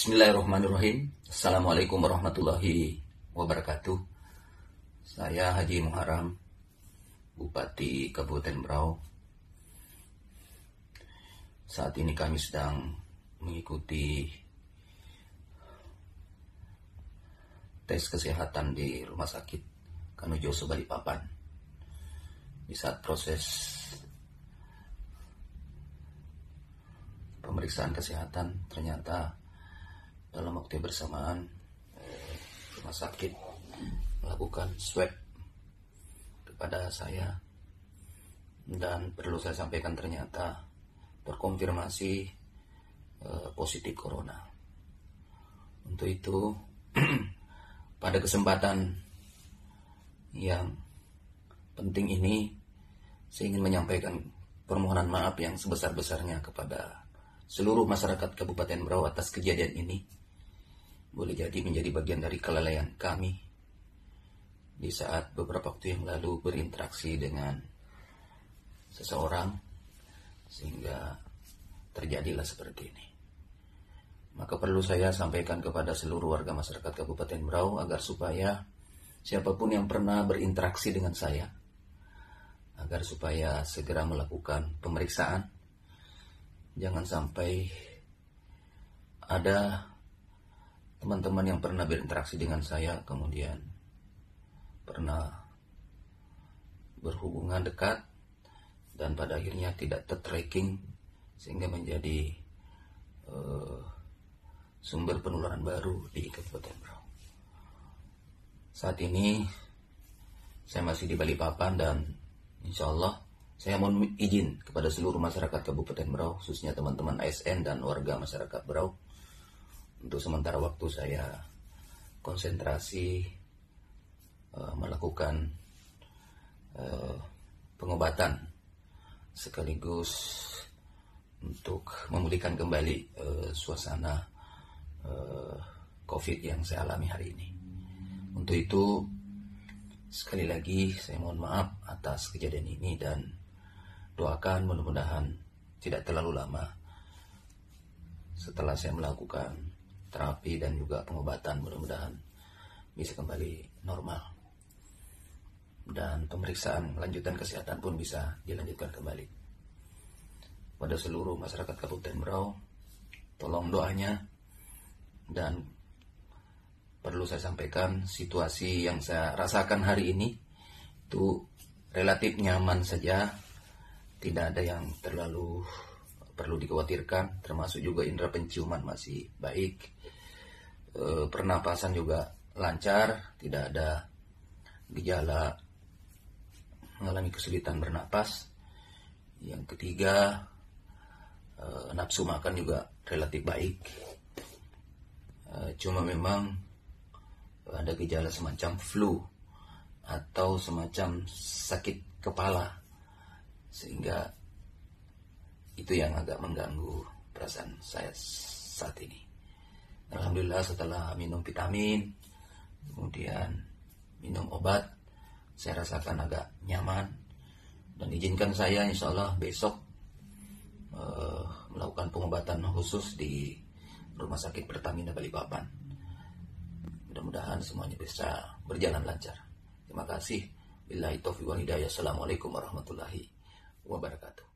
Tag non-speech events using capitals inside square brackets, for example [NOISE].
Bismillahirrahmanirrahim. Assalamualaikum warahmatullahi wabarakatuh. Saya Haji Muharam, Bupati Kabupaten Berau. Saat ini kami sedang mengikuti tes kesehatan di Rumah Sakit Kanujoso Papan. Di saat proses pemeriksaan kesehatan ternyata dalam waktu yang bersamaan eh, rumah sakit melakukan swab kepada saya dan perlu saya sampaikan ternyata terkonfirmasi eh, positif corona. Untuk itu [CLEARS THROAT] pada kesempatan yang penting ini saya ingin menyampaikan permohonan maaf yang sebesar-besarnya kepada seluruh masyarakat Kabupaten Merau atas kejadian ini boleh jadi menjadi bagian dari kelalaian kami di saat beberapa waktu yang lalu berinteraksi dengan seseorang sehingga terjadilah seperti ini. Maka perlu saya sampaikan kepada seluruh warga masyarakat Kabupaten Berau agar supaya siapapun yang pernah berinteraksi dengan saya agar supaya segera melakukan pemeriksaan. Jangan sampai ada teman-teman yang pernah berinteraksi dengan saya kemudian pernah berhubungan dekat dan pada akhirnya tidak tertracking sehingga menjadi uh, sumber penularan baru di Kabupaten Berau. Saat ini saya masih di Balikpapan dan insya Allah saya mohon izin kepada seluruh masyarakat Kabupaten Berau khususnya teman-teman ASN dan warga masyarakat Berau untuk sementara waktu saya konsentrasi uh, melakukan uh, pengobatan sekaligus untuk memulihkan kembali uh, suasana uh, COVID yang saya alami hari ini. Untuk itu sekali lagi saya mohon maaf atas kejadian ini dan doakan mudah-mudahan tidak terlalu lama setelah saya melakukan terapi dan juga pengobatan mudah-mudahan bisa kembali normal dan pemeriksaan lanjutan kesehatan pun bisa dilanjutkan kembali pada seluruh masyarakat Kabupaten Berau tolong doanya dan perlu saya sampaikan situasi yang saya rasakan hari ini itu relatif nyaman saja tidak ada yang terlalu perlu dikhawatirkan termasuk juga indera penciuman masih baik e, pernapasan juga lancar tidak ada gejala mengalami kesulitan bernapas yang ketiga e, nafsu makan juga relatif baik e, cuma memang ada gejala semacam flu atau semacam sakit kepala sehingga itu yang agak mengganggu perasaan saya saat ini. Alhamdulillah setelah minum vitamin, kemudian minum obat, saya rasakan agak nyaman. Dan izinkan saya insya Allah besok uh, melakukan pengobatan khusus di Rumah Sakit Pertamina Balikpapan. Mudah-mudahan semuanya bisa berjalan lancar. Terima kasih. Bila itu hidayah. Assalamualaikum warahmatullahi wabarakatuh.